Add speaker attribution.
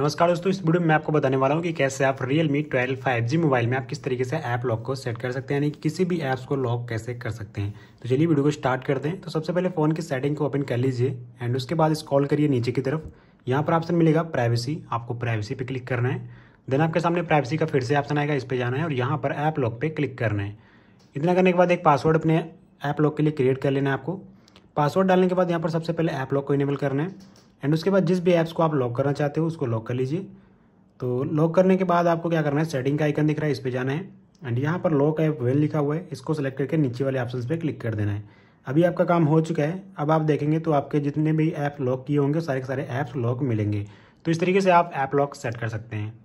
Speaker 1: नमस्कार दोस्तों इस वीडियो में आपको बताने वाला हूँ कि कैसे आप Realme 12 5G मोबाइल में आप किस तरीके से ऐप लॉक को सेट कर सकते हैं यानी कि किसी भी ऐप्स को लॉक कैसे कर सकते हैं तो चलिए वीडियो को स्टार्ट करते हैं तो सबसे पहले फ़ोन की सेटिंग को ओपन कर लीजिए एंड उसके बाद स्कॉल करिए नीचे की तरफ यहाँ पर ऑप्शन मिलेगा प्राइवेसी आपको प्राइवेसी पर क्लिक करना है देन आपके सामने प्राइवेसी का फिर से ऑप्शन आएगा इस पर जाना है और यहाँ पर ऐप लॉक पर क्लिक करना है इतना करने के बाद एक पासवर्ड अपने ऐप लॉक के लिए क्रिएट कर लेना है आपको पासवर्ड डालने के बाद यहाँ पर सबसे पहले ऐप लॉक को इनेबल करना है एंड उसके बाद जिस भी ऐप्स को आप लॉक करना चाहते हो उसको लॉक कर लीजिए तो लॉक करने के बाद आपको क्या करना है सेटिंग का आइकन दिख रहा है इस पर जाना है एंड यहाँ पर लॉक ऐप वेल लिखा हुआ है इसको सेलेक्ट करके नीचे वाले ऑप्शन पर क्लिक कर देना है अभी आपका काम हो चुका है अब आप देखेंगे तो आपके जितने भी ऐप लॉक किए होंगे सारे के सारे ऐप्स लॉक मिलेंगे तो इस तरीके से आप ऐप लॉक सेट कर सकते हैं